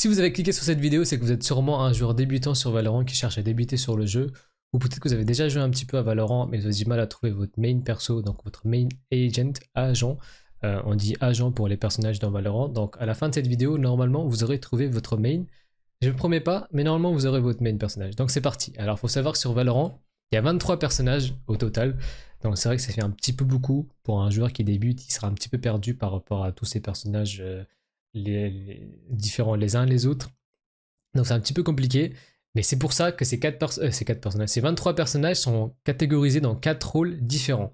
Si vous avez cliqué sur cette vidéo, c'est que vous êtes sûrement un joueur débutant sur Valorant qui cherche à débuter sur le jeu, ou peut-être que vous avez déjà joué un petit peu à Valorant, mais vous avez du mal à trouver votre main perso, donc votre main agent, agent. Euh, on dit agent pour les personnages dans Valorant. Donc à la fin de cette vidéo, normalement, vous aurez trouvé votre main. Je ne promets pas, mais normalement, vous aurez votre main personnage. Donc c'est parti. Alors il faut savoir que sur Valorant, il y a 23 personnages au total. Donc c'est vrai que ça fait un petit peu beaucoup pour un joueur qui débute. Il sera un petit peu perdu par rapport à tous ces personnages. Euh, différents les uns les autres. Donc c'est un petit peu compliqué. Mais c'est pour ça que ces, quatre euh, ces quatre personnages, ces 23 personnages sont catégorisés dans quatre rôles différents.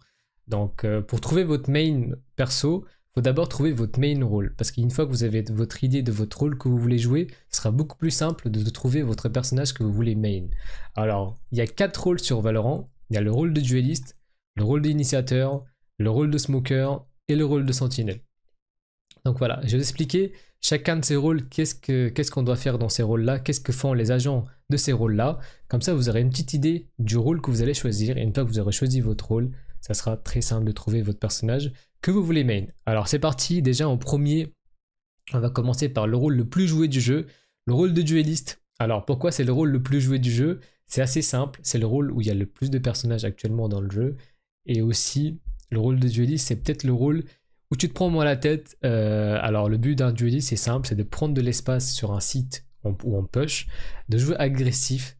Donc euh, pour trouver votre main perso, faut d'abord trouver votre main rôle. Parce qu'une fois que vous avez votre idée de votre rôle que vous voulez jouer, ce sera beaucoup plus simple de trouver votre personnage que vous voulez main. Alors, il y a quatre rôles sur Valorant. Il y a le rôle de dueliste, le rôle d'initiateur, le rôle de smoker et le rôle de sentinelle. Donc voilà, je vais expliquer chacun de ces rôles, qu'est-ce qu'on doit faire dans ces rôles-là, qu'est-ce que font les agents de ces rôles-là. Comme ça, vous aurez une petite idée du rôle que vous allez choisir. Et une fois que vous aurez choisi votre rôle, ça sera très simple de trouver votre personnage que vous voulez main. Alors c'est parti, déjà en premier, on va commencer par le rôle le plus joué du jeu, le rôle de dueliste. Alors pourquoi c'est le rôle le plus joué du jeu C'est assez simple, c'est le rôle où il y a le plus de personnages actuellement dans le jeu. Et aussi, le rôle de dueliste, c'est peut-être le rôle tu te prends moins la tête. Euh, alors le but d'un dueliste c'est simple, c'est de prendre de l'espace sur un site où on push, de jouer agressif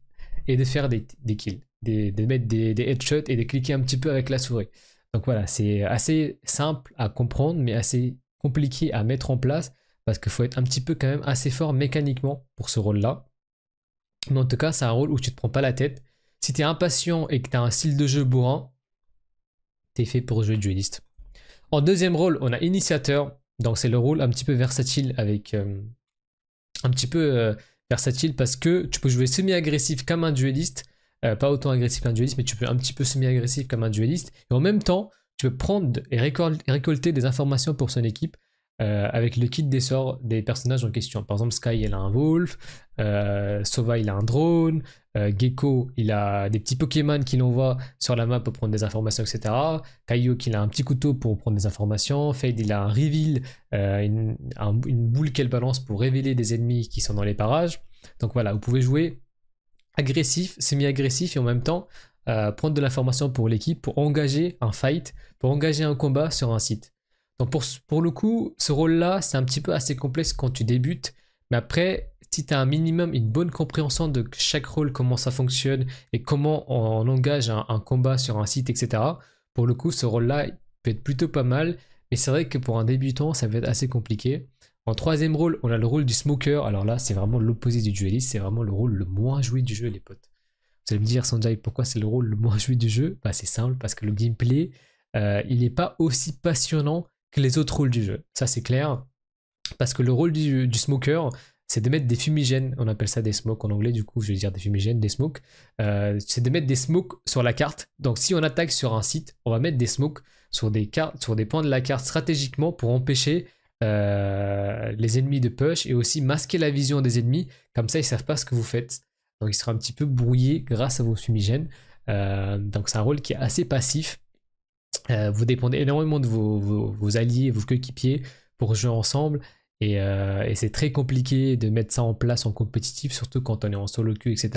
et de faire des, kills, des, de mettre des, des, headshots et de cliquer un petit peu avec la souris. Donc voilà, c'est assez simple à comprendre, mais assez compliqué à mettre en place parce qu'il faut être un petit peu quand même assez fort mécaniquement pour ce rôle-là. Mais en tout cas, c'est un rôle où tu te prends pas la tête. Si tu es impatient et que tu as un style de jeu bourrin, tu es fait pour jouer dueliste. En deuxième rôle, on a initiateur. Donc c'est le rôle un petit peu versatile avec euh, un petit peu euh, versatile parce que tu peux jouer semi-agressif comme un dueliste, euh, pas autant agressif qu'un dueliste, mais tu peux un petit peu semi-agressif comme un dueliste. Et en même temps, tu peux prendre et, récolter des informations pour son équipe. Euh, avec le kit des sorts des personnages en question. Par exemple, Sky, elle a un wolf, euh, Sova, il a un drone, euh, Gecko, il a des petits Pokémon qu'il envoie sur la map pour prendre des informations, etc. Caio il a un petit couteau pour prendre des informations. Fade, il a un reveal, euh, une, boule qu'elle balance pour révéler des ennemis qui sont dans les parages. Donc voilà, vous pouvez jouer agressif, semi-agressif et en même temps prendre de l'information pour l'équipe, pour engager un fight, pour engager un combat sur un site. Donc pour, le coup, ce rôle-là, c'est un petit peu assez complexe quand tu débutes, mais après, si tu as un minimum, une bonne compréhension de chaque rôle, comment ça fonctionne et comment on, engage un, combat sur un site, etc., pour le coup, ce rôle-là peut être plutôt pas mal, mais c'est vrai que pour un débutant, ça va être assez compliqué. En troisième rôle, on a le rôle du smoker. Alors là, c'est vraiment l'opposé du dueliste, c'est vraiment le rôle le moins joué du jeu, les potes. Vous allez me dire, Sanjay, pourquoi c'est le rôle le moins joué du jeu bah, C'est simple, parce que le gameplay, euh, il n'est pas aussi passionnant les autres rôles du jeu. Ça, c'est clair. Parce que le rôle du, du smoker, c'est de mettre des fumigènes. On appelle ça des smokes en anglais, du coup, je veux dire des fumigènes, des smokes. Euh, c'est de mettre des smokes sur la carte. Donc, si on attaque sur un site, on va mettre des smokes sur des, cartes, sur des points de la carte stratégiquement pour empêcher euh, les ennemis de push et aussi masquer la vision des ennemis. Comme ça, ils savent pas ce que vous faites. Donc, il sera un petit peu brouillé grâce à vos fumigènes. Euh, donc, c'est un rôle qui est assez passif. Euh, vous dépendez énormément de vos, alliés, alliés, vos coéquipiers pour jouer ensemble. Euh, et, c'est très compliqué de mettre ça en place en compétitif, surtout quand on est en solo queue, etc.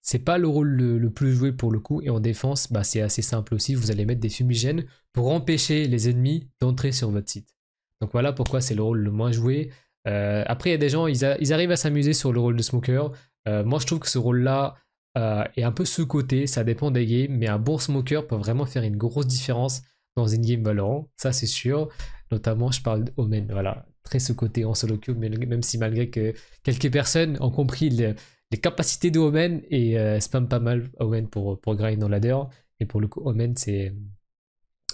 C'est pas le rôle le, plus joué pour le coup. Et en défense, bah, c'est assez simple aussi. Vous allez mettre des fumigènes pour empêcher les ennemis d'entrer sur votre site. Donc voilà pourquoi c'est le rôle le moins joué. Euh, après, il y a des gens, ils arrivent à s'amuser sur le rôle de smoker. moi, je trouve que ce rôle-là, euh, et un peu ce côté, ça dépend des games, mais un bon smoker peut vraiment faire une grosse différence dans une game Valorant, ça c'est sûr. Notamment, je parle d'Omen, voilà, très ce côté en solo queue, même si malgré que quelques personnes ont compris les capacités d'Omen et euh, spam pas mal Omen pour, pour grind dans ladder. Et pour le coup, Omen, c'est.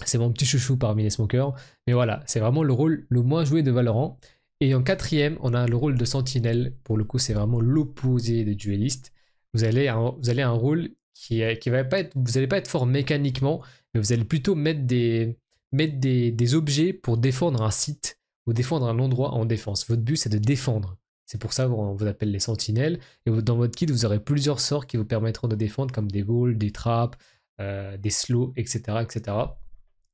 C'est mon petit chouchou parmi les smokers. Mais voilà, c'est vraiment le rôle le moins joué de Valorant. Et en quatrième, on a le rôle de sentinelle. Pour le coup, c'est vraiment l'opposé de dueliste vous allez, un, vous allez un rôle qui, qui va pas être, vous allez pas être fort mécaniquement, mais vous allez plutôt mettre des, mettre des, objets pour défendre un site ou défendre un endroit en défense. Votre but, c'est de défendre. C'est pour ça qu'on vous appelle les sentinelles. Et dans votre kit, vous aurez plusieurs sorts qui vous permettront de défendre, comme des walls, des trappes, euh, des slows, etc., etc.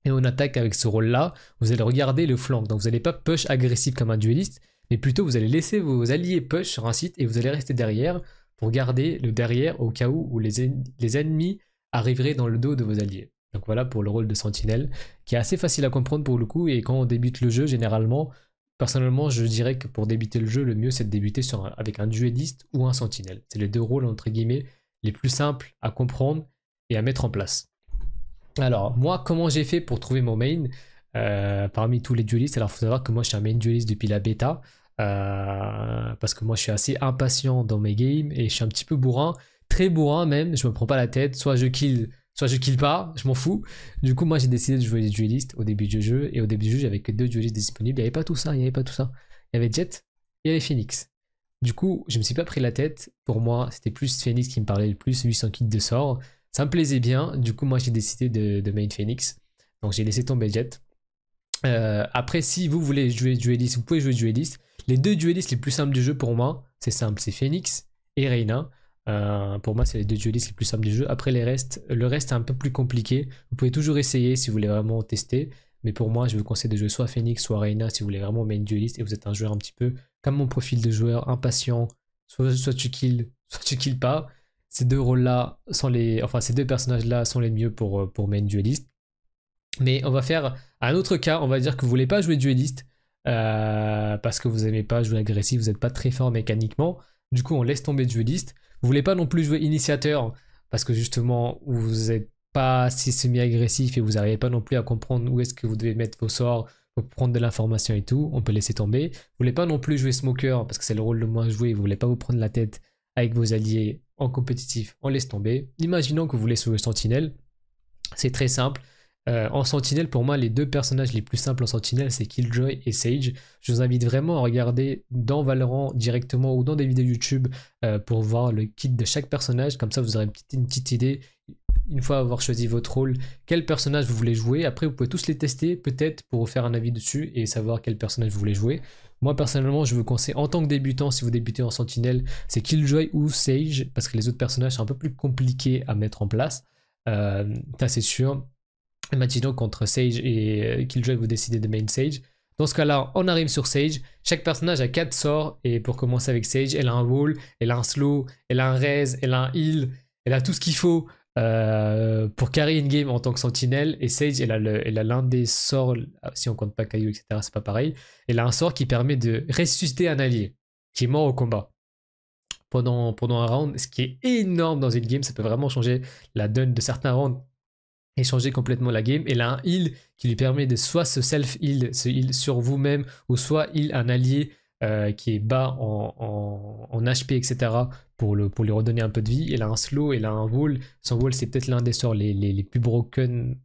Et on attaque avec ce rôle-là. Vous allez regarder le flanc. Donc vous n'allez pas push agressif comme un dueliste, mais plutôt vous allez laisser vos alliés push sur un site et vous allez rester derrière pour garder le derrière au cas où, les, les ennemis arriveraient dans le dos de vos alliés. Donc voilà pour le rôle de sentinelle, qui est assez facile à comprendre pour le coup, et quand on débute le jeu, généralement, personnellement, je dirais que pour débuter le jeu, le mieux c'est de débuter avec un dueliste ou un sentinelle. C'est les deux rôles, entre guillemets, les plus simples à comprendre et à mettre en place. Alors, moi, comment j'ai fait pour trouver mon main euh, parmi tous les duelistes Alors, il faut savoir que moi, je suis un main dueliste depuis la bêta. Euh, parce que moi, je suis assez impatient dans mes games et je suis un petit peu bourrin, très bourrin même. Je me prends pas la tête. Soit je kill, soit je kill pas, je m'en fous. Du coup, moi, j'ai décidé de jouer les duelistes au début du jeu. Et au début du jeu, j'avais que deux duelistes disponibles. Il n'y avait pas tout ça, il n'y avait pas tout ça. Il y avait Jet et il y avait Phoenix. Du coup, je me suis pas pris la tête. Pour moi, c'était plus Phoenix qui me parlait le plus, 800 kits de sort. Ça me plaisait bien. Du coup, moi, j'ai décidé de, de main Phoenix. Donc, j'ai laissé tomber Jet. Euh, après, si vous voulez jouer dueliste, vous pouvez jouer dueliste. Les deux duellistes les plus simples du jeu pour moi, c'est simple, c'est Phoenix et Reina. Euh, pour moi, c'est les deux duellistes les plus simples du jeu. Après, les restes, le reste est un peu plus compliqué. Vous pouvez toujours essayer si vous voulez vraiment tester. Mais pour moi, je vous conseille de jouer soit Phoenix, soit Reina si vous voulez vraiment main dueliste et vous êtes un joueur un petit peu comme mon profil de joueur impatient. Soit, tu kills, soit tu kills pas. Ces deux rôles-là sont les, enfin ces deux personnages-là sont les mieux pour euh, pour main dueliste. Mais on va faire un autre cas. On va dire que vous voulez pas jouer dueliste, euh, parce que vous n'aimez pas jouer agressif, vous n'êtes pas très fort mécaniquement. Du coup, on laisse tomber de dueliste. Vous voulez pas non plus jouer initiateur, parce que justement, vous n'êtes pas si semi-agressif et vous n'arrivez pas non plus à comprendre où est-ce que vous devez mettre vos sorts pour prendre de l'information et tout. On peut laisser tomber. Vous voulez pas non plus jouer smoker, parce que c'est le rôle le moins joué. Vous voulez pas vous prendre la tête avec vos alliés en compétitif. On laisse tomber. Imaginons que vous voulez jouer sentinelle. C'est très simple euh, en sentinelle, pour moi, les deux personnages les plus simples en sentinelle, c'est Killjoy et Sage. Je vous invite vraiment à regarder dans Valorant directement ou dans des vidéos YouTube euh, pour voir le kit de chaque personnage. Comme ça, vous aurez une petite, idée une fois avoir choisi votre rôle, quel personnage vous voulez jouer. Après, vous pouvez tous les tester, peut-être, pour vous faire un avis dessus et savoir quel personnage vous voulez jouer. Moi, personnellement, je vous conseille, en tant que débutant, si vous débutez en Sentinelle, c'est Killjoy ou Sage, parce que les autres personnages sont un peu plus compliqués à mettre en place. Euh, ça, c'est sûr. Imaginons contre Sage et euh, Killjoy, vous décidez de main Sage. Dans ce cas-là, on arrive sur Sage. Chaque personnage a 4 sorts. Et pour commencer avec Sage, elle a un wall, elle a un slow, elle a un raise, elle a un heal, elle a tout ce qu'il faut euh, pour carry une game en tant que sentinelle. Et Sage, elle a l'un des sorts, si on compte pas Caillou, etc., c'est pas pareil. Elle a un sort qui permet de ressusciter un allié qui est mort au combat pendant, pendant un round, ce qui est énorme dans une game. Ça peut vraiment changer la donne de certains rounds et changer complètement la game. et là un heal qui lui permet de soit se self-heal, ce heal sur vous-même, ou soit heal un allié euh, qui est bas en, en, HP, etc. Pour, le, pour lui redonner un peu de vie. et a un slow, et là un wall. Son wall, c'est peut-être l'un des sorts les, plus broken,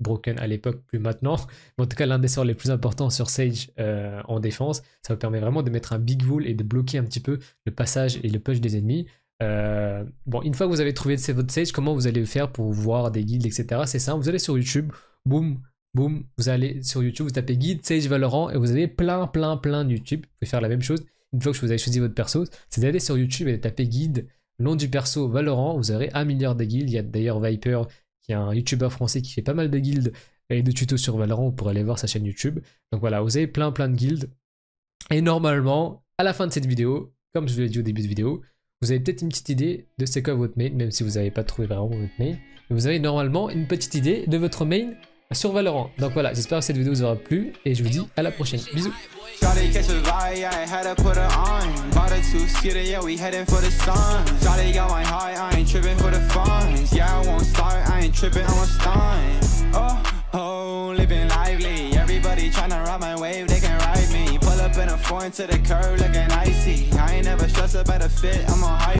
broken à l'époque, plus maintenant. en tout cas, l'un des sorts les plus importants sur Sage euh, en défense. Ça vous permet vraiment de mettre un big wall et de bloquer un petit peu le passage et le push des ennemis. Euh, bon, une fois que vous avez trouvé votre sage, comment vous allez faire pour voir des guides, etc. C'est simple, vous allez sur YouTube, boum, boum, vous allez sur YouTube, vous tapez guide sage Valorant et vous avez plein, plein, plein de YouTube. Vous pouvez faire la même chose. Une fois que vous avez choisi votre perso, c'est d'aller sur YouTube et de taper guide, nom du perso Valorant. Vous aurez un milliard de guides Il y a d'ailleurs Viper, qui est un YouTuber français qui fait pas mal de guildes et de tutos sur Valorant. Vous pourrez aller voir sa chaîne YouTube. Donc voilà, vous avez plein, plein de guildes. Et normalement, à la fin de cette vidéo, comme je vous l'ai dit au début de vidéo, vous avez peut-être une petite idée de c'est quoi votre main, même si vous n'avez pas trouvé vraiment votre main. Vous avez normalement une petite idée de votre main sur Valorant. Donc voilà, j'espère que cette vidéo vous aura plu et je vous dis à la prochaine. Bisous Going to the curb, looking icy. I ain't never stressed about a fit, I'm on high.